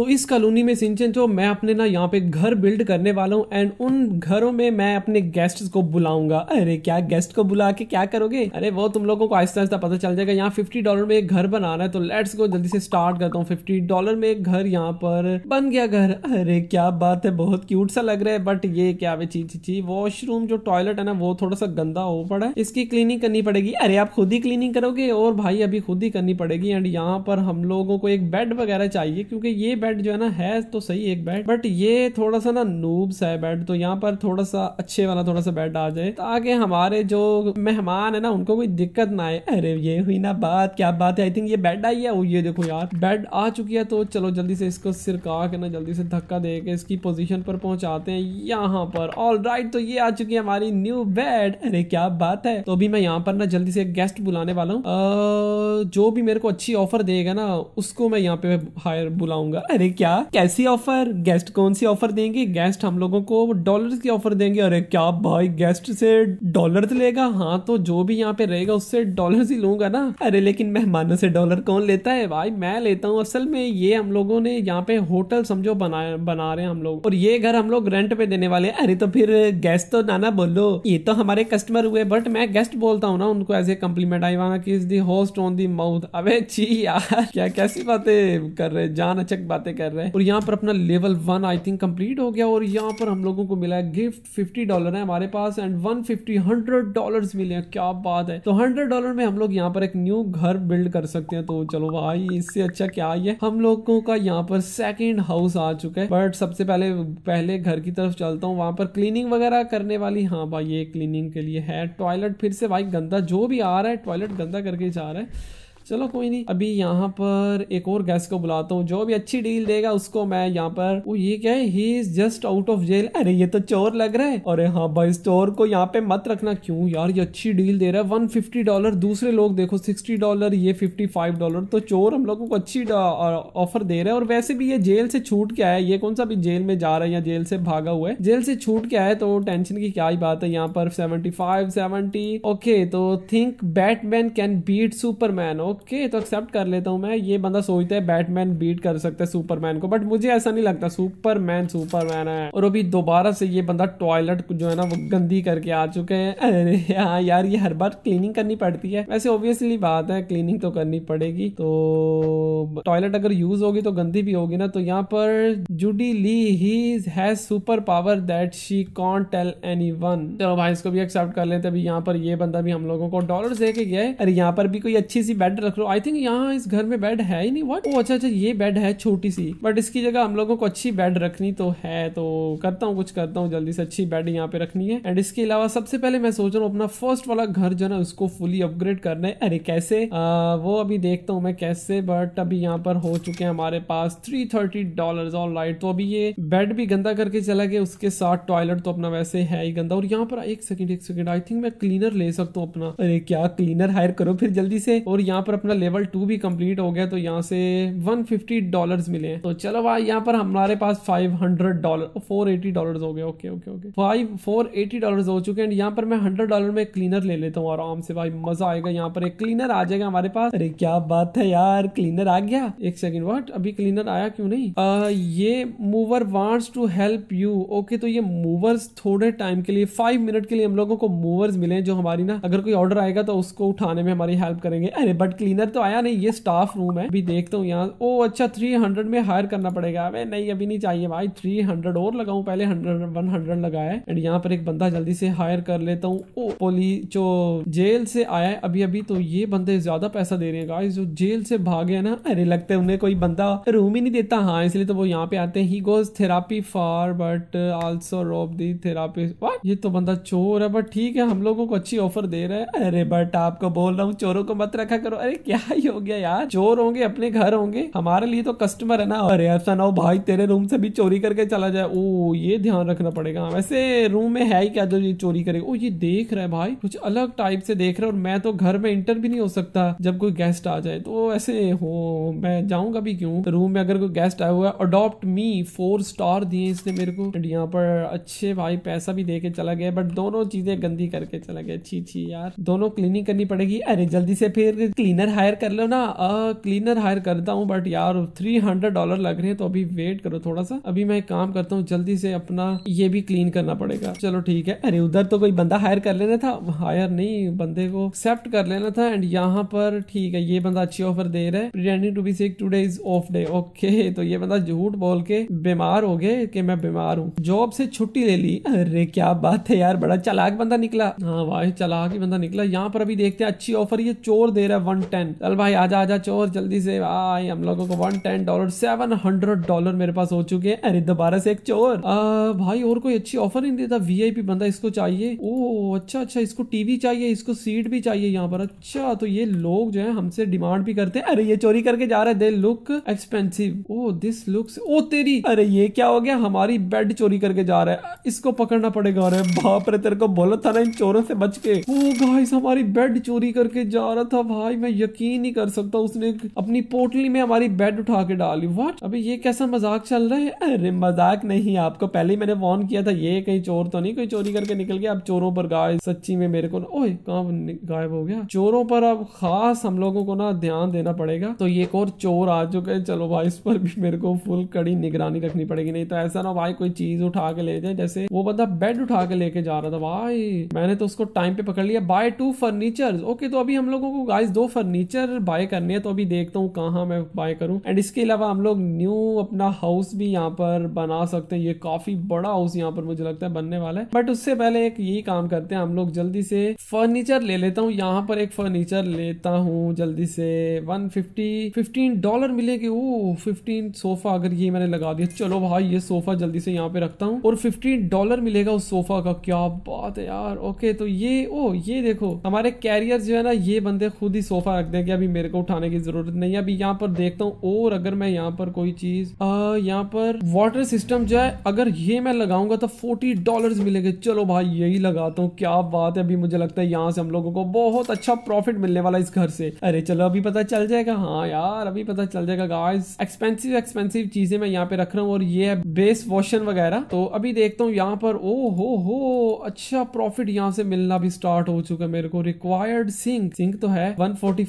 तो इस कॉलोनी में सिंचन जो मैं अपने ना यहाँ पे घर बिल्ड करने वाला हूँ एंड उन घरों में मैं अपने गेस्ट को बुलाऊंगा अरे क्या गेस्ट को बुला के क्या करोगे अरे वो तुम लोगों को आहिस्ता आहिस्ता पता चल जाएगा यहाँ फिफ्टी डॉलर में एक घर बनाना है तो लेट्स गो जल्दी से स्टार्ट करता हूँ फिफ्टी डॉलर में एक घर यहाँ पर बन गया घर अरे क्या बात है बहुत क्यूट सा लग रहा है बट ये क्या चीज चीज वॉशरूम जो टॉयलेट है ना वो थोड़ा सा गंदा हो पड़ा है इसकी क्लीनिंग करनी पड़ेगी अरे आप खुद ही क्लीनिंग करोगे और भाई अभी खुद ही करनी पड़ेगी एंड यहाँ पर हम लोगों को एक बेड वगैरह चाहिए क्योंकि ये बेड बैट जो है ना है तो सही एक बैट बट ये थोड़ा सा ना नूब सा है बैट तो यहाँ पर थोड़ा सा अच्छे वाला थोड़ा सा बैट आ जाए ताकि हमारे जो मेहमान है ना उनको कोई दिक्कत ना आए अरे ये हुई ना बात क्या बात है आई थिंक ये बेड आई है वो ये देखो यार बेड आ चुकी है तो चलो जल्दी से इसको सिरका के ना जल्दी से धक्का दे के इसकी पोजिशन पर पहुंचाते हैं यहाँ पर ऑल राइट तो ये आ चुकी है हमारी न्यू बेड अरे क्या बात है तो अभी मैं यहाँ पर ना जल्दी से गेस्ट बुलाने वाला हूँ जो भी मेरे को अच्छी ऑफर देगा ना उसको मैं यहाँ पे हायर बुलाऊंगा अरे क्या कैसी ऑफर गेस्ट कौन सी ऑफर देंगे गेस्ट हम लोगों को डॉलर की ऑफर देंगे अरे क्या भाई गेस्ट से डॉलर लेगा हाँ तो जो भी यहाँ पे रहेगा उससे डॉलर ही लूंगा ना अरे लेकिन मेहमानों से डॉलर कौन लेता है भाई मैं लेता हूँ असल में ये हम लोगों ने यहाँ पे होटल समझो बना बना रहे हैं हम लोग और ये घर हम लोग रेंट पे देने वाले अरे तो फिर गेस्ट तो नाना बोलो ये तो हमारे कस्टमर हुए बट मैं गेस्ट बोलता हूँ ना उनको एज ए कम्प्लीमेंट आई वहां की होस्ट ऑन दी माउथ अबे ची यार क्या कैसी बातें कर रहे जान अचक बात बातें कर रहे हैं और यहाँ पर अपना level one I think complete हो गया और यहाँ पर हम लोगों को मिला है गिफ्ट फिफ्टी डॉलर है हमारे पास and one fifty hundred dollar मिले हैं क्या बात है तो हंड्रेड डॉलर में हम लोग यहाँ पर एक न्यू घर बिल्ड कर सकते हैं तो चलो भाई इससे अच्छा क्या है हम लोगों का यहाँ पर सेकेंड हाउस आ चुका है बट सबसे पहले पहले घर की तरफ चलता हूँ वहां पर क्लीनिंग वगैरह करने वाली हाँ भाई ये क्लीनिंग के लिए है टॉयलेट फिर से भाई गंदा जो भी आ रहा है टॉयलेट गंदा करके जा रहा है चलो कोई नहीं अभी यहाँ पर एक और गैस को बुलाता हूँ जो भी अच्छी डील देगा उसको मैं यहाँ पर वो ये क्या है he is just out of jail अरे ये तो चोर लग रहा है अरे हाँ भाई इस चोर को यहाँ पे मत रखना क्यों यार ये अच्छी डील दे रहा है वन फिफ्टी डॉलर दूसरे लोग देखो सिक्सटी डॉलर ये फिफ्टी फाइव डॉलर तो चोर हम लोगों को अच्छी ऑफर दे रहा है और वैसे भी ये जेल से छूट के है ये कौन सा भी जेल में जा रहा है या जेल से भागा हुआ है जेल से छूट के है तो टेंशन की क्या ही बात है यहाँ पर सेवेंटी फाइव सेवेंटी ओके तो think Batman can beat Superman okay okay तो एक्सेप्ट कर लेता हूँ मैं ये बंदा सोचता है बैटमैन बीट कर सकता है सुपरमैन को बट मुझे ऐसा नहीं लगता सुपरमैन सुपरमैन है और अभी दोबारा से ये बंदा टॉयलेट जो है ना वो गंदी करके आ चुके हैं अरे हाँ यार ये हर बार क्लीनिंग करनी पड़ती है वैसे ऑब्वियसली बात है क्लीनिंग तो करनी पड़ेगी तो टॉयलेट अगर यूज होगी तो गंदी भी होगी ना तो यहाँ पर Judy Lee he has super power that she control anyone चलो भाई इसको भी एक्सेप्ट कर लेते अभी यहाँ पर ये बंदा भी हम लोगों को डॉलर दे के गया है अरे यहाँ पर भी कोई अच्छी सी बेड रख लो आई थिंक यहाँ इस घर में बेड है ही नहीं वट अच्छा अच्छा ये बेड है छोटी सी बट इसकी जगह हम लोगों को अच्छी बेड रखनी तो है तो करता हूँ कुछ करता हूँ जल्दी से अच्छी बेड यहाँ पे रखनी है एंड इसके अलावा सबसे पहले मैं सोच रहा हूँ अपना फर्स्ट वाला घर जो है उसको फुली अपग्रेड करना है अरे कैसे आ, वो अभी देखता हूँ मैं कैसे बट अभी यहाँ पर हो चुके हैं हमारे पास three thirty dollar all right तो अभी ये बेड भी गंदा करके चला गया उसके साथ टॉयलेट तो अपना वैसे है ही गंदा और यहाँ पर एक सेकेंड एक सेकेंड आई थिंक मैं क्लीनर ले सकता हूँ अपना अरे क्या क्लीनर हायर करो फिर जल्दी से और यहाँ पर पर अपना लेवल टू भी कंप्लीट हो गया तो यहाँ से 150 डॉलर मिले हैं तो चलो भाई यहाँ पर हमारे पास 500 डॉलर फोर एटी डॉलर हो गए okay okay okay five four eighty dollar हो चुके हैं यहाँ पर मैं हंड्रेड डॉलर में क्लीनर ले लेता हूँ आराम से भाई मजा आएगा यहाँ पर एक क्लीनर आ जाएगा हमारे पास अरे क्या बात है यार क्लीनर आ गया एक सेकेंड वॉट अभी क्लीनर आया क्यों नहीं आ, ये mover wants to help you okay तो ये मूवर्स थोड़े टाइम के लिए फाइव मिनट के लिए हम लोगों को मूवर्स मिले जो हमारी ना अगर कोई ऑर्डर आएगा तो उसको उठाने में हमारी हेल्प करेंगे अरे बट क्लीनर तो आया नहीं ये स्टाफ रूम है अभी देखता हूँ यहाँ ओ अच्छा थ्री हंड्रेड में हायर करना पड़ेगा अभी नहीं अभी नहीं चाहिए भाई थ्री हंड्रेड और लगाऊ पहले हंड्रेड वन हंड्रेड लगाया एंड यहाँ पर एक बंदा जल्दी से हायर कर लेता हूँ ओ पोली जो जेल से आया है अभी अभी तो ये बंदे ज्यादा पैसा दे रहे हैं गाइस जो जेल से भागे है ना अरे लगता है उन्हें कोई बंदा रूम ही नहीं देता हाँ इसलिए तो वो यहाँ पे आते हैं he goes therapy for but also rope the therapy ये तो बंदा चोर है बट ठीक है हम लोगों को अच्छी ऑफर दे रहे हैं अरे बट आपको बोल रहा हूँ चोरों को मत रखा करो अरे अरे क्या ही हो गया यार चोर होंगे अपने घर होंगे हमारे लिए तो कस्टमर है ना अरे ऐसा ना हो भाई तेरे रूम से भी चोरी करके चला जाए ओ ये ध्यान रखना पड़ेगा वैसे रूम में है ही क्या जो ये चोरी करेगा ओ ये देख रहा है भाई कुछ अलग टाइप से देख रहा है और मैं तो घर में इंटर भी नहीं हो सकता जब कोई गेस्ट आ जाए तो ऐसे हो मैं जाऊंगा भी क्यों रूम में अगर कोई गेस्ट आया हुआ है अडोप्ट मी फोर स्टार दिए इसने मेरे को एंड यहाँ पर अच्छे भाई पैसा भी दे के चला गया बट दोनों चीजें गंदी करके चला गया छी छी यार दोनों क्लीनिंग करनी पड़ेगी अरे जल्दी से फिर क्लीन क्लीनर हायर कर लो ना आ, क्लीनर हायर करता हूँ बट यार थ्री हंड्रेड डॉलर लग रहे हैं तो अभी वेट करो थोड़ा सा अभी मैं काम करता हूँ जल्दी से अपना ये भी क्लीन करना पड़ेगा चलो ठीक है अरे उधर तो कोई बंदा हायर कर लेना था हायर नहीं बंदे को एक्सेप्ट कर लेना था एंड यहाँ पर ठीक है ये बंदा अच्छी ऑफर दे रहा है ऑफ डे ओके तो ये बंदा झूठ बोल के बीमार हो गए कि मैं बीमार हूँ जॉब से छुट्टी ले ली अरे क्या बात है यार बड़ा चलाक बंदा निकला हाँ भाई चलाक ही बंदा निकला यहाँ पर अभी देखते हैं अच्छी ऑफर ये चोर दे रहा है वन टेन चल भाई आजा आजा चोर जल्दी से भाई हम लोगों को one ten dollar seven hundred dollar मेरे पास हो चुके हैं अरे दोबारा से एक चोर आ, भाई और कोई अच्छी ऑफर नहीं देता वीआईपी बंदा इसको चाहिए ओ अच्छा अच्छा इसको टीवी चाहिए इसको सीट भी चाहिए यहाँ पर अच्छा तो ये लोग जो है हमसे डिमांड भी करते हैं अरे ये चोरी करके जा रहे they look expensive oh this looks ओ तेरी अरे ये क्या हो गया हमारी बेड चोरी करके जा रहा है इसको पकड़ना पड़ेगा अरे बाप रे तेरे को बोला था ना इन चोरों से बच के ओ भाई हमारी बेड चोरी करके जा रहा था भाई मैं यकीन नहीं कर सकता उसने अपनी पोटली में हमारी बेड उठा के डाली वॉट अभी ये कैसा मजाक चल रहा है अरे मजाक नहीं आपको पहले ही मैंने वॉर्न किया था ये कहीं चोर तो नहीं कोई चोरी करके निकल गया अब चोरों पर गाय सच्ची में मेरे को न... ओए कहा गायब हो गया चोरों पर अब खास हम लोगों को ना ध्यान देना पड़ेगा तो ये एक और चोर आ चुके हैं चलो भाई इस पर भी मेरे को फुल कड़ी निगरानी रखनी पड़ेगी नहीं तो ऐसा ना भाई कोई चीज उठा के ले जाए जैसे वो बंदा बेड उठा के लेके जा रहा था भाई मैंने तो उसको टाइम पे पकड़ लिया बाय टू फर्नीचर ओके तो अभी हम लोगों को गाइस दो फर्नीचर फर्नीचर बाय करनी है तो अभी देखता हूँ कहाँ मैं बाय करूँ एंड इसके अलावा हम लोग न्यू अपना हाउस भी यहाँ पर बना सकते हैं ये काफी बड़ा हाउस यहाँ पर मुझे लगता है बनने वाला है बट उससे पहले एक यही काम करते हैं हम लोग जल्दी से फर्नीचर ले लेता हूँ यहाँ पर एक फर्नीचर लेता हूँ जल्दी से वन फिफ्टी डॉलर मिलेगी वो फिफ्टीन सोफा अगर ये मैंने लगा दिया चलो भाई ये सोफा जल्दी से यहाँ पे रखता हूँ और फिफ्टीन डॉलर मिलेगा उस सोफा का क्या बात है यार ओके तो ये ओ oh, ये देखो हमारे कैरियर जो है ना ये बंदे खुद ही सोफा रख दें कि अभी मेरे को उठाने की ज़रूरत नहीं है अभी यहाँ पर देखता हूँ और अगर मैं यहाँ पर कोई चीज़ यहाँ पर वाटर सिस्टम जो है अगर ये मैं लगाऊंगा तो फोर्टी डॉलर मिलेंगे चलो भाई यही लगाता हूँ क्या बात है अभी मुझे लगता है यहाँ से हम लोगों को बहुत अच्छा प्रॉफिट मिलने वाला इस घर से अरे चलो अभी पता चल जाएगा हाँ यार अभी पता चल जाएगा गाइस एक्सपेंसिव एक्सपेंसिव चीज़ें मैं यहाँ पे रख रहा हूँ और ये है बेस वॉशन वगैरह तो अभी देखता हूँ यहाँ पर ओ हो हो अच्छा प्रॉफिट यहाँ से मिलना भी स्टार्ट हो चुका है मेरे को रिक्वायर्ड सिंक सिंक तो है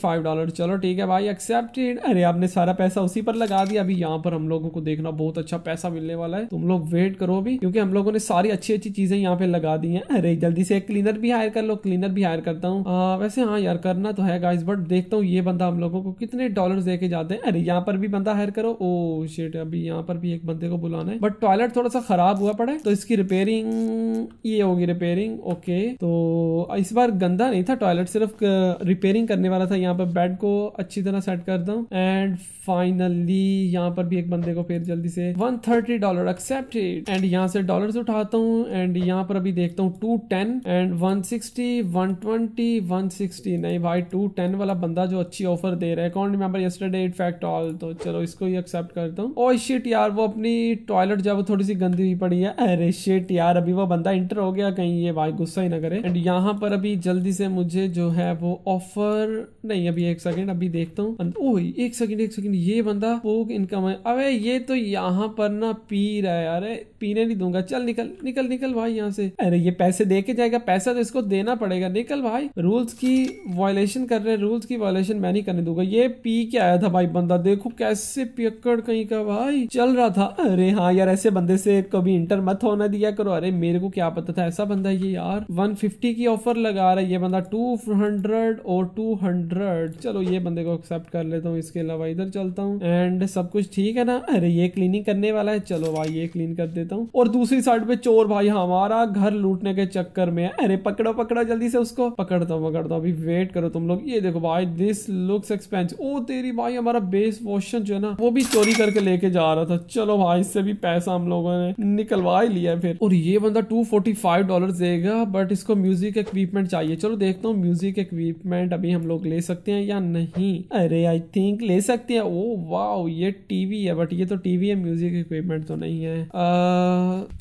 फाइव डॉलर चलो ठीक है भाई एक्सेप्टेड अरे आपने सारा पैसा उसी पर लगा दिया अभी यहाँ पर हम लोगों को देखना बहुत अच्छा पैसा मिलने वाला है तुम लोग वेट करो अभी क्योंकि हम लोगों ने सारी अच्छी अच्छी चीजें यहाँ पे लगा दी है अरे जल्दी से क्लीनर भी हायर कर लो क्लीनर भी हायर करता हूँ वैसे हाँ यार करना तो है गाइस बट देखता हूँ ये बंदा हम लोगों को कितने डॉलर दे के जाते हैं अरे यहाँ पर भी बंदा हायर करो ओ oh, शेट अभी यहाँ पर भी एक बंदे को बुलाना है बट टॉयलेट थोड़ा सा खराब हुआ पड़े तो इसकी रिपेयरिंग ये होगी रिपेयरिंग ओके तो इस बार गंदा नहीं था टॉयलेट सिर्फ रिपेयरिंग करने वाला था यहाँ पर बेड को अच्छी तरह सेट करता हूँ एंड फाइनली यहाँ पर भी एक बंदे को फिर जल्दी से one thirty dollar accepted and यहाँ से डॉलर उठाता हूँ एंड यहाँ पर अभी देखता हूँ two ten and one sixty one twenty one sixty नहीं भाई टू टेन वाला बंदा जो अच्छी ऑफर दे रहा है कौन remember yesterday it fact all तो चलो इसको ही एक्सेप्ट करता हूँ और oh शिट यार वो अपनी टॉयलेट जब थोड़ी सी गंदी हुई पड़ी है अरे शिट यार अभी वो बंदा इंटर हो गया कहीं ये भाई गुस्सा ही ना करे एंड यहाँ पर अभी जल्दी से मुझे जो है वो ऑफर नहीं अभी एक सेकंड अभी देखता हूँ ओह एक सेकंड एक सेकंड ये बंदा पोक इनकम है अबे ये तो यहाँ पर ना पी रहा है अरे पीने नहीं दूंगा चल निकल निकल निकल भाई यहाँ से अरे ये पैसे दे के जाएगा पैसा तो इसको देना पड़ेगा निकल भाई रूल्स की वायलेशन कर रहे रूल्स की वायलेशन मैं नहीं करने दूंगा ये पी के आया था भाई बंदा देखो कैसे पियकड़ कहीं का भाई चल रहा था अरे हाँ यार ऐसे बंदे से कभी इंटर मत होना दिया करो अरे मेरे को क्या पता था ऐसा बंदा ये यार वन की ऑफर लगा रहा है ये बंदा टू और 200 हंड्रेड चलो ये बंदे को एक्सेप्ट कर लेता हूँ इसके अलावा इधर चलता हूँ एंड सब कुछ ठीक है ना अरे ये क्लीनिंग करने वाला है चलो भाई ये क्लीन कर देता हूँ और दूसरी साइड पे चोर भाई हमारा घर लूटने के चक्कर में है अरे पकड़ो पकड़ो जल्दी से उसको पकड़ता हूँ पकड़ता हूँ अभी वेट करो तुम लोग ये देखो भाई दिस लुक्स एक्सपेंस ओ तेरी भाई हमारा बेस वॉशन जो है ना वो भी चोरी करके लेके जा रहा था चलो भाई इससे भी पैसा हम लोगों ने निकलवा ही लिया फिर और ये बंदा टू फोर्टी फाइव डॉलर देगा बट इसको म्यूजिक इक्विपमेंट चाहिए चलो देखता हूँ म्यूजिक इक्विपमेंट अभी हम लोग ले सकते सकते हैं या नहीं अरे आई थिंक ले सकते हैं ओ oh, वाओ ये टीवी है बट ये तो टीवी है म्यूजिक इक्विपमेंट तो नहीं है आ,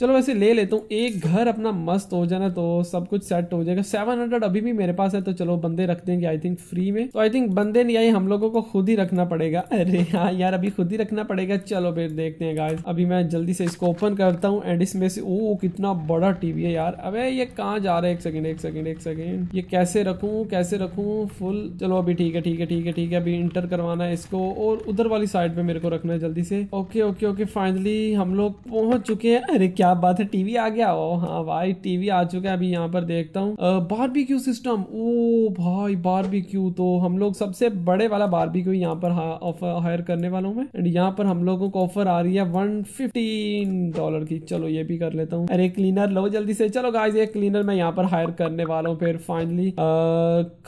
चलो वैसे ले लेता हूँ एक घर अपना मस्त हो जाना तो सब कुछ सेट हो जाएगा सेवन हंड्रेड अभी भी मेरे पास है तो चलो बंदे रख देंगे आई थिंक फ्री में तो आई थिंक बंदे नहीं आई हम लोगों को खुद ही रखना पड़ेगा अरे हाँ यार अभी खुद ही रखना पड़ेगा चलो फिर देखते हैं गाइस अभी मैं जल्दी से इसको ओपन करता हूँ एंड इसमें से ओ oh, कितना बड़ा टीवी है यार अबे ये कहाँ जा रहा है एक सेकेंड एक सेकेंड एक सेकेंड ये कैसे रखू कैसे रखू फुल चलो अभी ठीक है ठीक है ठीक है ठीक है अभी इंटर करवाना है इसको और उधर वाली साइड पे मेरे को रखना है जल्दी से ओके ओके ओके फाइनली हम लोग पहुंच चुके हैं अरे क्या बात है टीवी आ गया ओ oh, हाँ भाई टीवी आ चुका है अभी यहाँ पर देखता हूँ क्यू सिस्टम ओ भाई बारबेक्यू तो हम लोग सबसे बड़े वाला क्यू यहाँ पर ऑफर हायर uh, करने वाला हूँ मैं एंड यहाँ पर हम लोगों को ऑफर आ रही है वन फिफ्टीन डॉलर की चलो ये भी कर लेता हूँ अरे क्लीनर लो जल्दी से चलो गाइज ये क्लीनर मैं यहाँ पर हायर करने वाला हूँ फिर finally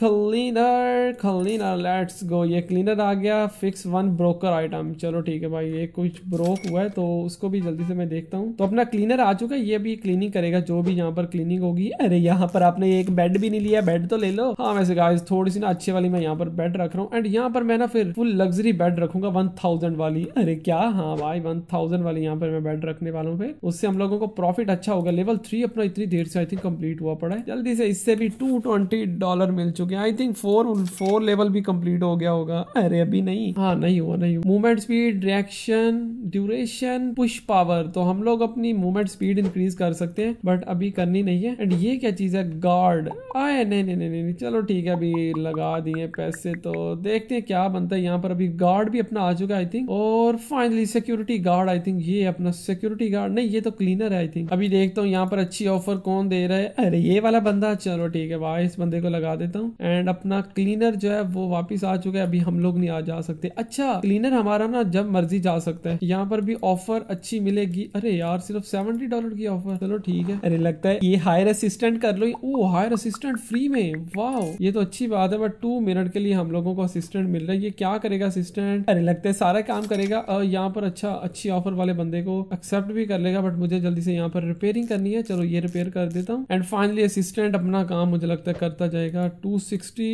cleaner cleaner let's go ये क्लीनर आ गया फिक्स वन ब्रोकर आइटम चलो ठीक है भाई ये कुछ ब्रोक हुआ है तो उसको भी जल्दी से मैं देखता हूँ तो अपना क्लीनर आ चुका है ये भी क्लीनिंग करेगा जो भी यहाँ पर क्लीनिंग होगी अरे यहाँ पर आपने एक बेड भी नहीं लिया बेड तो ले लो हाँ वैसे गाइस थोड़ी सी ना अच्छी वाली मैं यहाँ पर बेड रख रहा हूँ एंड यहाँ पर मैं ना फिर फुल लग्जरी बेड रखूंगा वन थाउजेंड वाली अरे क्या हाँ भाई वन थाउजेंड वाली यहाँ पर मैं बेड रखने वाला हूँ फिर उससे हम लोगों को प्रॉफिट अच्छा होगा लेवल थ्री अपना इतनी देर से आई थिंक कम्प्लीट हुआ पड़ा है जल्दी से इससे भी टू ट्वेंटी डॉलर मिल चुके हैं I think four four four level भी कंप्लीट हो गया होगा अरे अभी नहीं हाँ नहीं हुआ नहीं हुआ movement speed reaction duration push power तो हम लोग अपनी मूवमेंट स्पीड इंक्रीज कर सकते हैं बट अभी करनी नहीं है एंड ये क्या चीज है गार्ड आए नहीं नहीं नहीं नहीं चलो ठीक है अभी लगा दिए पैसे तो देखते हैं क्या बनता है यहाँ पर अभी गार्ड भी अपना आ चुका आई थिंक और finally security guard I think ये अपना सिक्योरिटी गार्ड नहीं ये तो क्लीनर है आई थिंक अभी देखता हूँ यहाँ पर अच्छी ऑफर कौन दे रहा है अरे ये वाला बंदा चलो ठीक है भाई इस बंदे को लगा देता हूँ एंड अपना क्लीनर जो है वो वापिस आ चुका है अभी हम लोग नहीं आ जा सकते अच्छा क्लीनर हमारा ना जब मर्जी जा सकता है यहाँ पर भी ऑफर अच्छी मिलेगी अरे यार सिर्फ सेवेंटी डॉलर की ऑफर चलो ठीक है अरे लगता है ये हायर असिस्टेंट कर लो ओ हायर असिस्टेंट फ्री में वाह ये तो अच्छी बात है बट टू मिनट के लिए हम लोगों को असिस्टेंट मिल रहा है ये क्या करेगा असिस्टेंट अरे लगता है सारा काम करेगा यहाँ पर अच्छा अच्छी ऑफर वाले बंदे को एक्सेप्ट भी कर लेगा बट मुझे जल्दी से यहाँ पर रिपेयरिंग करनी है चलो ये रिपेयर कर देता हूँ एंड फाइनली असिस्टेंट अपना काम मुझे लगता है करता जाएगा टू सिक्सटी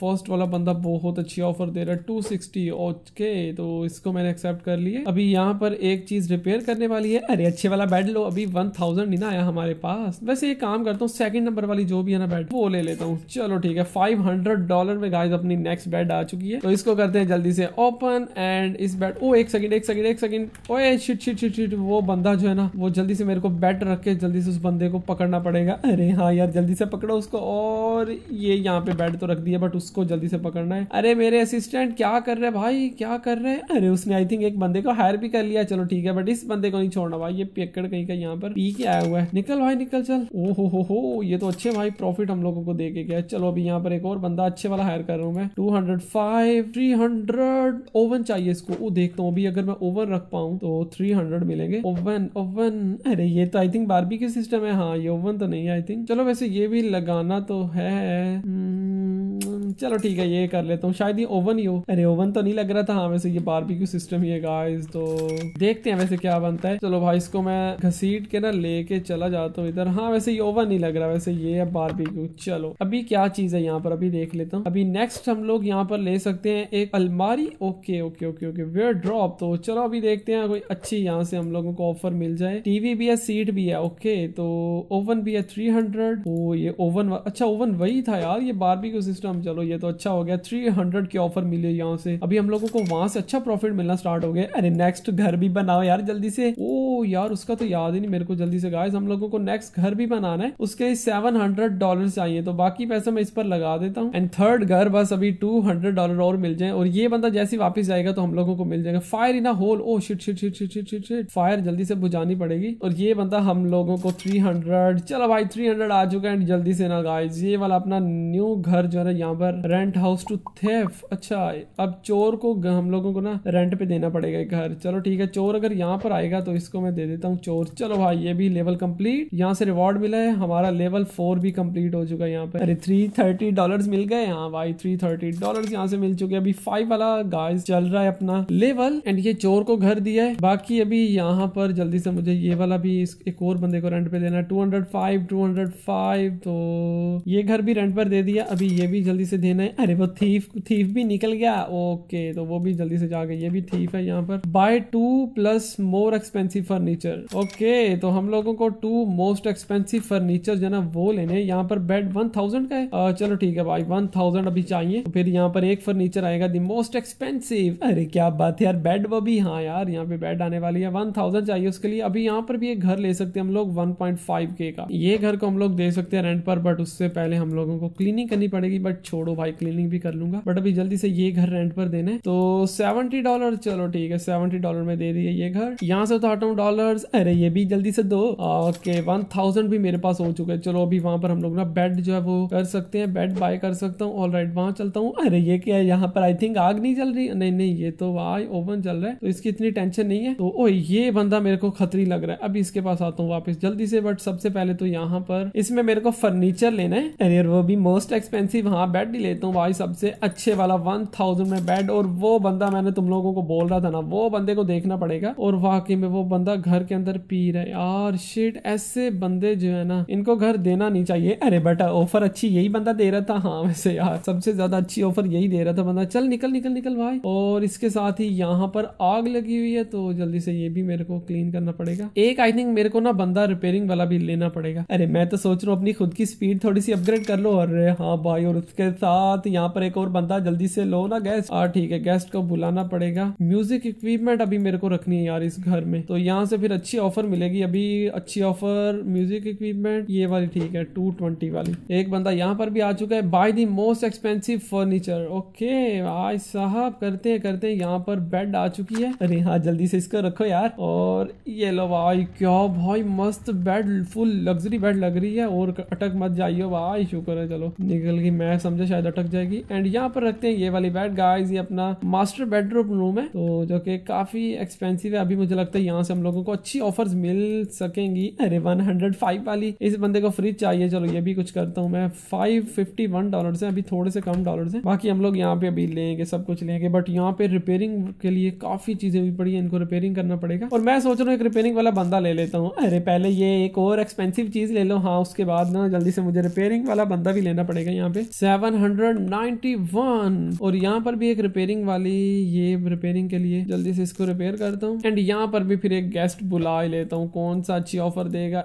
फर्स्ट वाला बंदा बहुत अच्छी ऑफर दे रहा है टू सिक्सटी ओके तो इसको मैंने एक्सेप्ट कर लिया अभी यहाँ पर एक चीज रिपेयर करने वाली है अरे अच्छे वाला बेड लो अभी वन थाउजेंड नहीं ना आया हमारे पास वैसे एक काम करता हूँ सेकंड नंबर वाली जो भी है ना बेड वो ले लेता हूँ चलो ठीक है फाइव हंड्रेड डॉलर में गाइज अपनी नेक्स्ट बेड आ चुकी है तो इसको करते हैं जल्दी से ओपन एंड इस बेड ओ एक सेकंड एक सेकंड एक सेकंड ओए शिट शिट शिट शिट वो बंदा जो है ना वो जल्दी से मेरे को बेड रख के जल्दी से उस बंदे को पकड़ना पड़ेगा अरे हाँ यार जल्दी से पकड़ो उसको और ये यहाँ पे बेड तो रख दिया बट उसको जल्दी से पकड़ना है अरे मेरे असिस्टेंट क्या कर रहे हैं भाई क्या कर रहे हैं अरे उसने आई थिंक एक बंदे को हायर भी कर लिया चलो ठीक है बट इस बंदे को नहीं छोड़ना भाई ये पेकड़ कहीं का यहाँ पर पी के आया हुआ है निकल भाई निकल चल ओ हो हो हो ये तो अच्छे भाई प्रॉफिट हम लोगों को दे के गया चलो अभी यहाँ पर एक और बंदा अच्छे वाला हायर कर रहा हूँ मैं two hundred five three hundred oven चाहिए इसको वो देखता हूँ अभी अगर मैं ओवन रख पाऊँ तो थ्री हंड्रेड मिलेंगे ओवन ओवन अरे ये तो आई थिंक बारबी सिस्टम है हाँ ये ओवन तो नहीं आई थिंक चलो वैसे ये भी लगाना तो है हम्म। चलो ठीक है ये कर लेता हूँ शायद ये ओवन ही हो अरे ओवन तो नहीं लग रहा था हाँ वैसे ये बारबेक्यू सिस्टम ही है गाइस तो देखते हैं वैसे क्या बनता है चलो भाई इसको मैं घसीट के ना लेके चला जाता हूँ इधर हाँ वैसे ये ओवन नहीं लग रहा वैसे ये है बारबेक्यू चलो अभी क्या चीज है यहाँ पर अभी देख लेता हूँ अभी नेक्स्ट हम लोग यहाँ पर ले सकते हैं एक अलमारी okay okay okay okay wardrobe तो चलो अभी देखते हैं कोई अच्छी यहाँ से हम लोगों को ऑफर मिल जाए टीवी भी है सीट भी है ओके तो ओवन भी है थ्री हंड्रेड ओ ये ओवन अच्छा ओवन वही था यार ये बारबेक्यू सिस्टम चलो चलो ये तो अच्छा हो गया थ्री हंड्रेड की ऑफर मिले यहाँ से अभी हम लोगों को वहां से अच्छा प्रॉफिट मिलना स्टार्ट हो गया अरे नेक्स्ट घर भी बनाओ यार जल्दी से ओ यार उसका तो याद ही नहीं मेरे को जल्दी से गाय हम लोगों को नेक्स्ट घर भी बनाना है उसके सेवन हंड्रेड डॉलर चाहिए तो बाकी पैसा मैं इस पर लगा देता हूँ एंड थर्ड घर बस अभी टू हंड्रेड डॉलर और मिल जाए और ये बंदा जैसे वापिस जाएगा तो हम लोगों को मिल जाएगा fire in hole oh shit shit shit shit shit shit shit fire जल्दी से बुझानी पड़ेगी और ये बंदा हम लोगों को थ्री हंड्रेड चलो भाई थ्री हंड्रेड आ चुका है जल्दी से ना गाइज ये वाला अपना न्यू घर जो है यहाँ पर नंबर रेंट हाउस टू थे अच्छा अब चोर को हम लोगों को ना रेंट पे देना पड़ेगा घर चलो ठीक है चोर अगर यहाँ पर आएगा तो इसको मैं दे देता हूँ चोर चलो भाई ये भी लेवल कंप्लीट यहाँ से रिवॉर्ड मिला है हमारा लेवल फोर भी कंप्लीट हो चुका है यहाँ पे अरे थ्री थर्टी डॉलर मिल गए हाँ भाई थ्री थर्टी डॉलर यहाँ से मिल चुके अभी फाइव वाला गाय चल रहा है अपना लेवल एंड ये चोर को घर दिया है बाकी अभी यहाँ पर जल्दी से मुझे ये वाला भी एक और बंदे को रेंट पे देना two hundred five two hundred five तो ये घर भी रेंट पर दे दिया अभी ये भी जल्दी से पैसे देना है अरे वो थीफ थीफ भी निकल गया ओके तो वो भी जल्दी से जाके ये भी थीफ है यहाँ पर buy two plus more expensive furniture okay तो हम लोगों को टू मोस्ट एक्सपेंसिव फर्नीचर जो ना वो लेने यहाँ पर बेड वन थाउजेंड का है आ, चलो ठीक है भाई वन थाउजेंड अभी चाहिए तो फिर यहाँ पर एक फर्नीचर आएगा दी मोस्ट एक्सपेंसिव अरे क्या बात है यार बेड वो भी हाँ यार यहाँ पे बेड आने वाली है वन थाउजेंड चाहिए उसके लिए अभी यहाँ पर भी एक घर ले सकते हैं हम लोग वन पॉइंट फाइव के का ये घर को हम लोग दे सकते हैं रेंट पर बट उससे पहले हम लोगों को क्लीनिंग करनी पड़ेगी बट छोड़ो छोड़ो भाई क्लीनिंग भी कर लूंगा बट अभी जल्दी से ये घर रेंट पर देने तो सेवेंटी डॉलर चलो ठीक है सेवेंटी डॉलर में दे दिए ये घर यहाँ से उठाता हूँ डॉलर अरे ये भी जल्दी से दो ओके वन थाउजेंड भी मेरे पास हो चुके हैं चलो अभी वहां पर हम लोग ना बेड जो है वो कर सकते हैं बेड बाय कर सकता हूँ ऑल राइट वहां चलता हूँ अरे ये क्या है यहाँ पर आई थिंक आग नहीं चल रही नहीं नहीं ये तो भाई ओवन चल रहा है तो इसकी इतनी टेंशन नहीं है तो ओ ये बंदा मेरे को खतरी लग रहा है अभी इसके पास आता हूँ वापिस जल्दी से बट सबसे पहले तो यहाँ पर इसमें मेरे को फर्नीचर लेना है अरे वो भी मोस्ट एक्सपेंसिव हाँ बेड ही लेता हूँ भाई सबसे अच्छे वाला वन थाउजेंड में बेड और वो बंदा मैंने तुम लोगों को बोल रहा था ना वो बंदे को देखना पड़ेगा और वाकई में वो बंदा घर के अंदर पी रहा है यार शिट ऐसे बंदे जो है ना इनको घर देना नहीं चाहिए अरे बेटा ऑफर अच्छी यही बंदा दे रहा था हाँ वैसे यार सबसे ज्यादा अच्छी ऑफर यही दे रहा था बंदा चल निकल निकल निकल भाई और इसके साथ ही यहाँ पर आग लगी हुई है तो जल्दी से ये भी मेरे को क्लीन करना पड़ेगा एक आई थिंक मेरे को ना बंदा रिपेयरिंग वाला भी लेना पड़ेगा अरे मैं तो सोच रहा हूँ अपनी खुद की स्पीड थोड़ी सी अपग्रेड कर लो अरे हाँ भाई और उसके साथ यहाँ पर एक और बंदा जल्दी से लो ना गेस्ट हाँ ठीक है गेस्ट को बुलाना पड़ेगा म्यूजिक इक्विपमेंट अभी मेरे को रखनी है यार इस घर में तो यहाँ से फिर अच्छी ऑफर मिलेगी अभी अच्छी ऑफर म्यूजिक इक्विपमेंट ये वाली ठीक है टू ट्वेंटी वाली एक बंदा यहाँ पर भी आ चुका है buy the most expensive furniture okay आज साहब करते हैं करते हैं यहाँ पर बेड आ चुकी है अरे हाँ जल्दी से इसका रखो यार और ये लो भाई क्या भाई मस्त बेड फुल लग्जरी बेड लग रही है और अटक मत जाइयो भाई शुक्र है चलो निकल गई मैं समझ शायद अटक जाएगी एंड यहाँ पर रखते हैं ये वाली बेड गाइस ये अपना मास्टर बेडरूम रूम है तो जो कि काफी एक्सपेंसिव है अभी मुझे लगता है यहाँ से हम लोगों को अच्छी ऑफर्स मिल सकेंगी अरे 105 वाली इस बंदे को फ्रिज चाहिए चलो ये भी कुछ करता हूँ मैं फाइव फिफ्टी वन डॉलर से अभी थोड़े से कम डॉलर है बाकी हम लोग यहाँ पे अभी लेंगे सब कुछ लेंगे बट यहाँ पे रिपेयरिंग के लिए काफी चीजें भी पड़ी है इनको रिपेयरिंग करना पड़ेगा और मैं सोच रहा हूँ एक रिपेयरिंग वाला बंदा ले लेता हूँ अरे पहले ये एक और एक्सपेंसिव चीज ले लो हाँ उसके बाद ना जल्दी से मुझे रिपेयरिंग वाला बंदा भी लेना पड़ेगा यहाँ पे सेवन 191 और यहाँ पर भी एक रिपेयरिंग वाली ये रिपेयरिंग के लिए जल्दी से इसको रिपेयर करता हूँ एंड यहाँ पर भी फिर एक गेस्ट बुला लेता हूँ कौन सा अच्छी ऑफर देगा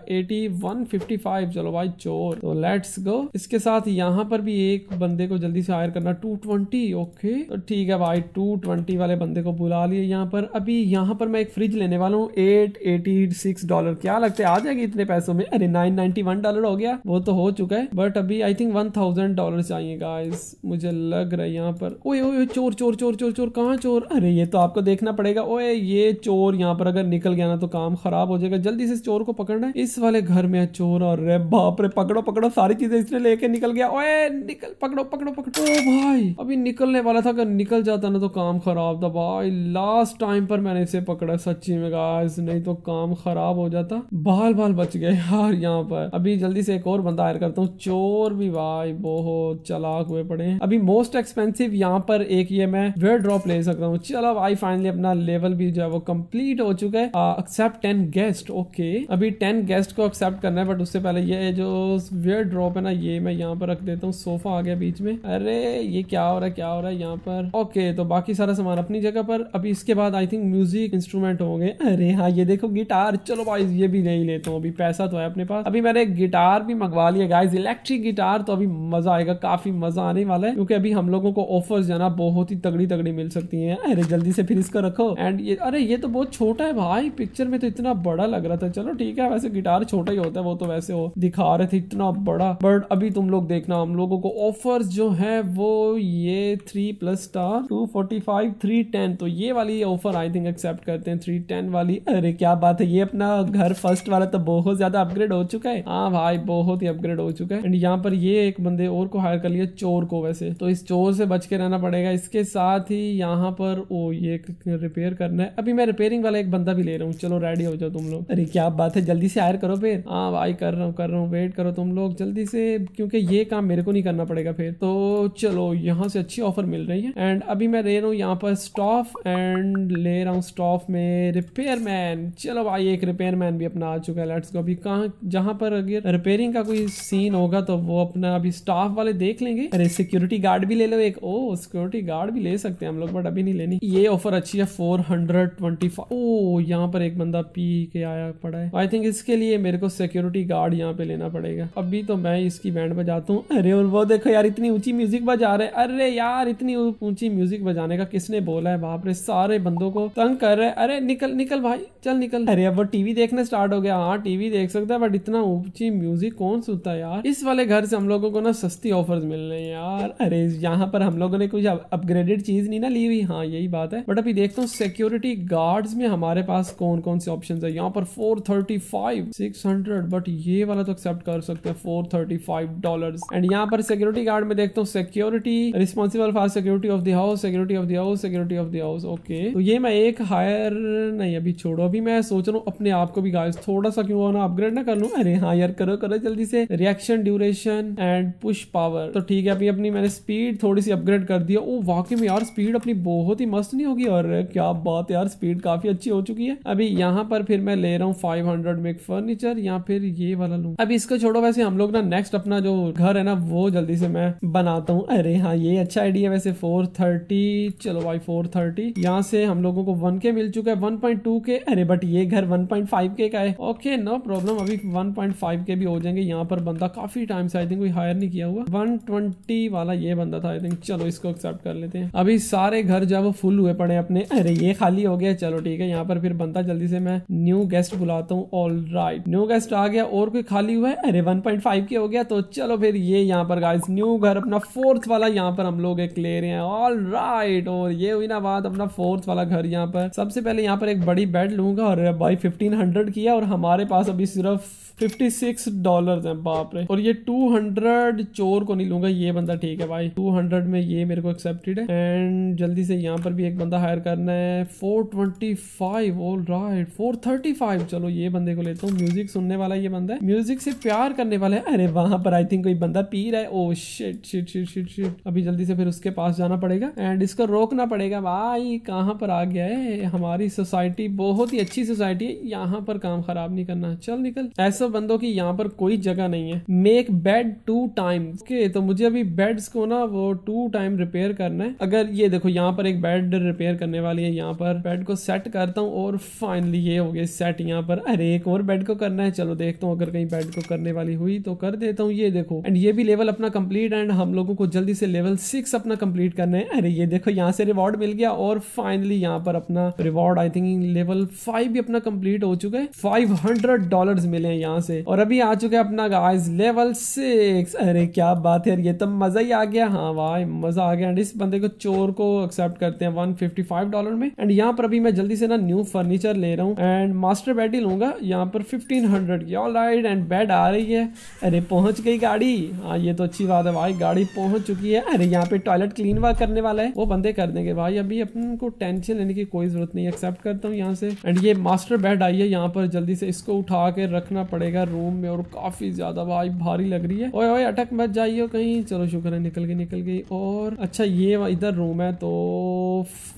फिफ्टी फाइव चलो भाई चोर तो लेट्स गो इसके साथ यहाँ पर भी एक बंदे को जल्दी से हायर करना 220 ओके तो ठीक है भाई ट्वेंटी वाले बंदे को बुला लिए यहाँ पर अभी यहाँ पर मैं एक फ्रिज लेने वाला हूँ एट एटी सिक्स डॉलर क्या लगता है आ जाएगी इतने पैसों में अरे नाइन नाइनटी वन डॉलर हो गया वो तो हो चुका है बट अभी I think one thousand dollar चाहिए गाइस मुझे लग रहा है यहाँ पर ओए ओए चोर चोर चोर चोर चोर कहाँ चोर अरे ये तो आपको देखना पड़ेगा ओए ये चोर यहाँ पर अगर निकल गया ना तो काम खराब हो जाएगा जल्दी से इस चोर को पकड़ना है इस वाले घर में चोर और रे बाप रे पकड़ो पकड़ो सारी चीजें इसने लेके निकल गया ओ निकल पकड़ो पकड़ो पकड़ो ओ भाई अभी निकलने वाला था अगर निकल जाता ना तो काम खराब था भाई लास्ट टाइम पर मैंने इसे पकड़ा सच्ची में गाइस नहीं तो काम खराब हो जाता बाल बाल बच गए यार यहाँ पर अभी जल्दी से एक और बंदा हायर करता हूँ चोर भी भाई बहुत चला लाख हुए पड़े हैं अभी मोस्ट एक्सपेंसिव यहाँ पर एक ये मैं वेयर ड्रॉप ले सकता हूँ चलो भाई फाइनली अपना लेवल भी जो है वो कम्प्लीट हो चुका है एक्सेप्ट टेन गेस्ट ओके अभी टेन गेस्ट को एक्सेप्ट करना है बट उससे पहले ये जो वेयर ड्रॉप है ना ये मैं यहाँ पर रख देता हूँ सोफा आ गया बीच में अरे ये क्या हो रहा है क्या हो रहा है यहाँ पर ओके okay, तो बाकी सारा सामान अपनी जगह पर अभी इसके बाद आई थिंक म्यूजिक इंस्ट्रूमेंट होंगे अरे हाँ ये देखो गिटार चलो भाई ये भी नहीं लेता हूँ अभी पैसा तो है अपने पास अभी मैंने गिटार भी मंगवा लिया गाइज इलेक्ट्रिक गिटार तो अभी मजा आएगा काफी मजा आने वाला है क्योंकि अभी हम लोगों को ऑफर्स जाना बहुत ही तगड़ी तगड़ी मिल सकती है अरे जल्दी से फिर इसका रखो एंड ये अरे ये तो बहुत छोटा है भाई पिक्चर में तो इतना बड़ा लग रहा था चलो ठीक है वैसे गिटार छोटा ही होता है वो तो वैसे हो दिखा रहे थे इतना बड़ा बट अभी तुम लोग देखना हम लोगों को ऑफर जो है वो ये three plus star two forty five three ten तो ये वाली ऑफर आई थिंक एक्सेप्ट करते हैं थ्री टेन वाली अरे क्या बात है ये अपना घर फर्स्ट वाला तो बहुत ज्यादा अपग्रेड हो चुका है हाँ भाई बहुत ही अपग्रेड हो चुका है एंड यहाँ पर ये एक बंदे और को हायर कर लिया चोर को वैसे तो इस चोर से बच के रहना पड़ेगा इसके साथ ही यहाँ पर ओ ये रिपेयर करना है अभी मैं रिपेयरिंग वाला एक बंदा भी ले रहा हूँ चलो रेडी हो जाओ तुम लोग अरे क्या बात है जल्दी से हायर करो फिर हाँ भाई कर रहा हूँ कर रहा हूँ वेट करो तुम लोग जल्दी से क्योंकि ये काम मेरे को नहीं करना पड़ेगा फिर तो चलो यहाँ से अच्छी ऑफर मिल रही है एंड अभी मैं ले रहा हूँ यहाँ पर स्टॉफ एंड ले रहा हूँ स्टॉफ में रिपेयर मैन चलो भाई एक रिपेयर मैन भी अपना आ चुका है लेट्स गो अभी कहाँ जहाँ पर अगर रिपेयरिंग का कोई सीन होगा तो वो अपना अभी स्टाफ वाले देख लेंगे जाएगी अरे सिक्योरिटी गार्ड भी ले लो एक ओ सिक्योरिटी गार्ड भी ले सकते हैं हम लोग बट अभी नहीं लेनी ये ऑफर अच्छी है four hundred twenty five oh यहाँ पर एक बंदा पी के आया पड़ा है आई थिंक इसके लिए मेरे को सिक्योरिटी गार्ड यहाँ पे लेना पड़ेगा अभी तो मैं इसकी बैंड बजाता हूँ अरे और वो देखो यार इतनी ऊंची म्यूजिक बजा रहे अरे यार इतनी ऊंची म्यूजिक बजाने का किसने बोला है बाप रे सारे बंदों को तंग कर रहे अरे निकल निकल भाई चल निकल अरे अब वो टीवी देखने स्टार्ट हो गया हाँ टीवी देख सकता है बट इतना ऊंची म्यूजिक कौन सुनता है यार इस वाले घर से हम लोगों को ना सस्ती ऑफर मिल यार अरे यहाँ पर हम लोगों ने कुछ अपग्रेडेड चीज़ नहीं ना ली हुई हाँ यही बात है बट अभी देखता हूँ सिक्योरिटी गार्ड्स में हमारे पास कौन कौन से ऑप्शन है यहाँ पर four thirty five six hundred but ये वाला तो एक्सेप्ट कर सकते हैं four thirty five dollar and यहाँ पर सिक्योरिटी गार्ड में देखता हूँ security responsible for security of the house security of the house security of the house okay तो ये मैं एक हायर नहीं अभी छोड़ो अभी मैं सोच रहा हूँ अपने आप को भी गाइस थोड़ा सा क्यों ना अपग्रेड ना कर लू अरे हाँ यार करो करो जल्दी से reaction duration and push power तो ठीक ठीक है अभी अपनी मैंने स्पीड थोड़ी सी अपग्रेड कर दी है ओ वाकई में यार स्पीड अपनी बहुत ही मस्त नहीं होगी और क्या बात यार स्पीड काफी अच्छी हो चुकी है अभी यहाँ पर फिर मैं ले रहा हूँ फाइव हंड्रेड में फर्नीचर या फिर ये वाला लू अभी इसको छोड़ो वैसे हम लोग ना नेक्स्ट अपना जो घर है ना वो जल्दी से मैं बनाता हूँ अरे हाँ ये अच्छा आइडिया वैसे फोर थर्टी चलो भाई फोर थर्टी यहाँ से हम लोगों को वन के मिल चुका है वन पॉइंट टू के अरे बट ये घर वन पॉइंट फाइव के का है ओके नो प्रॉब्लम अभी वन पॉइंट फाइव के भी हो जाएंगे यहाँ पर बंदा काफी टाइम से आई थिंक कोई हायर नहीं किया हुआ वन ट्वेंटी वाला ये बंदा था आई थिंक चलो इसको एक्सेप्ट कर लेते हैं अभी सारे घर जब फुल हुए पड़े अपने अरे ये खाली हो गया चलो ठीक है यहाँ पर फिर बनता जल्दी से मैं न्यू गेस्ट बुलाता हूँ ऑल राइट न्यू गेस्ट आ गया और कोई खाली हुआ है अरे वन पॉइंट फाइव के हो गया तो चलो फिर ये यहाँ पर गाइस न्यू घर अपना फोर्थ वाला यहाँ पर हम लोग एक ले रहे हैं ऑल राइट और ये हुई ना बात अपना फोर्थ वाला घर यहाँ पर सबसे पहले यहाँ पर एक बड़ी बेड लूंगा और भाई फिफ्टीन हंड्रेड की है और हमारे पास अभी सिर्फ फिफ्टी सिक्स डॉलर हैं बाप रे और ये टू हंड्रेड चोर को नहीं लूंगा ये बंदा ठीक है भाई टू हंड्रेड में ये मेरे को एक्सेप्टेड है एंड जल्दी से यहाँ पर भी एक बंदा हायर करना है four twenty five all right four thirty five चलो ये बंदे को लेता हूँ म्यूजिक सुनने वाला ये बंदा है म्यूजिक से प्यार करने वाला है अरे वहां पर आई थिंक कोई बंदा पी रहा है oh shit shit shit shit shit अभी जल्दी से फिर उसके पास जाना पड़ेगा एंड इसको रोकना पड़ेगा भाई कहाँ पर आ गया है हमारी सोसाइटी बहुत ही अच्छी सोसाइटी है यहाँ पर काम खराब नहीं करना चल निकल ऐसा सब बंदो की यहाँ पर कोई जगह नहीं है make bed two time okay तो मुझे अभी बेड्स को ना वो टू टाइम रिपेयर करना है अगर ये देखो यहाँ पर एक बेड रिपेयर करने वाली है यहाँ पर बेड को सेट करता हूँ और फाइनली ये हो गया सेट यहाँ पर अरे एक और बेड को करना है चलो देखता हूँ अगर कहीं बेड को करने वाली हुई तो कर देता हूँ ये देखो एंड ये भी लेवल अपना कंप्लीट एंड हम लोगों को जल्दी से लेवल सिक्स अपना कंप्लीट करना है अरे ये देखो यहाँ से रिवॉर्ड मिल गया और फाइनली यहाँ पर अपना reward I think level five भी अपना कंप्लीट हो चुका है फाइव हंड्रेड डॉलर मिले हैं यहाँ यहाँ से और अभी आ चुके अपना गाइस लेवल सिक्स अरे क्या बात है ये तो मजा ही आ गया हाँ वाह मजा आ गया एंड इस बंदे को चोर को एक्सेप्ट करते हैं वन फिफ्टी फाइव डॉलर में एंड यहाँ पर अभी मैं जल्दी से ना न्यू फर्नीचर ले रहा हूँ एंड मास्टर बेड ही लूंगा यहाँ पर फिफ्टीन हंड्रेड की ऑल राइट एंड बेड आ रही है अरे पहुंच गई गाड़ी हाँ ये तो अच्छी बात है भाई गाड़ी पहुंच चुकी है अरे यहाँ पे टॉयलेट क्लीन वा करने वाला है वो बंदे कर देंगे भाई अभी अपन को टेंशन लेने की कोई जरूरत नहीं एक्सेप्ट करता हूँ यहाँ से एंड ये मास्टर बेड आई है यहाँ पर जल्दी से इसको उठा के रखना पड़ेगा पड़ेगा रूम में और काफी ज्यादा भाई भारी लग रही है ओए ओए अटक मत जाइयो कहीं चलो शुक्र है निकल गई निकल गई और अच्छा ये इधर रूम है तो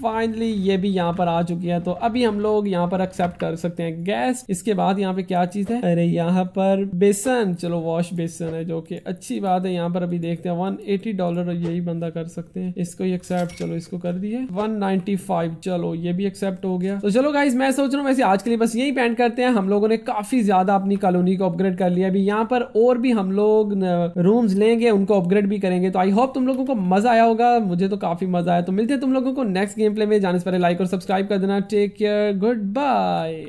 फाइनली ये भी यहाँ पर आ चुकी है तो अभी हम लोग यहाँ पर एक्सेप्ट कर सकते हैं गैस इसके बाद यहाँ पे क्या चीज है अरे यहाँ पर बेसन चलो वॉश बेसन है जो की अच्छी बात है यहाँ पर अभी देखते हैं वन एटी डॉलर यही बंदा कर सकते हैं इसको एक्सेप्ट चलो इसको कर दिए वन नाइनटी फाइव चलो ये भी एक्सेप्ट हो गया तो चलो गाइज मैं सोच रहा हूँ वैसे आज के लिए बस यही पेंट करते हैं हम लोगों ने काफी ज्यादा अपनी कल फिलहाल उन्हीं को अपग्रेड कर लिया अभी यहाँ पर और भी हम लोग रूम्स लेंगे उनको अपग्रेड भी करेंगे तो आई होप तुम लोगों को मजा आया होगा मुझे तो काफी मजा आया तो मिलते हैं तुम लोगों को नेक्स्ट गेम प्ले में जाने से पहले लाइक और सब्सक्राइब कर देना टेक केयर गुड बाय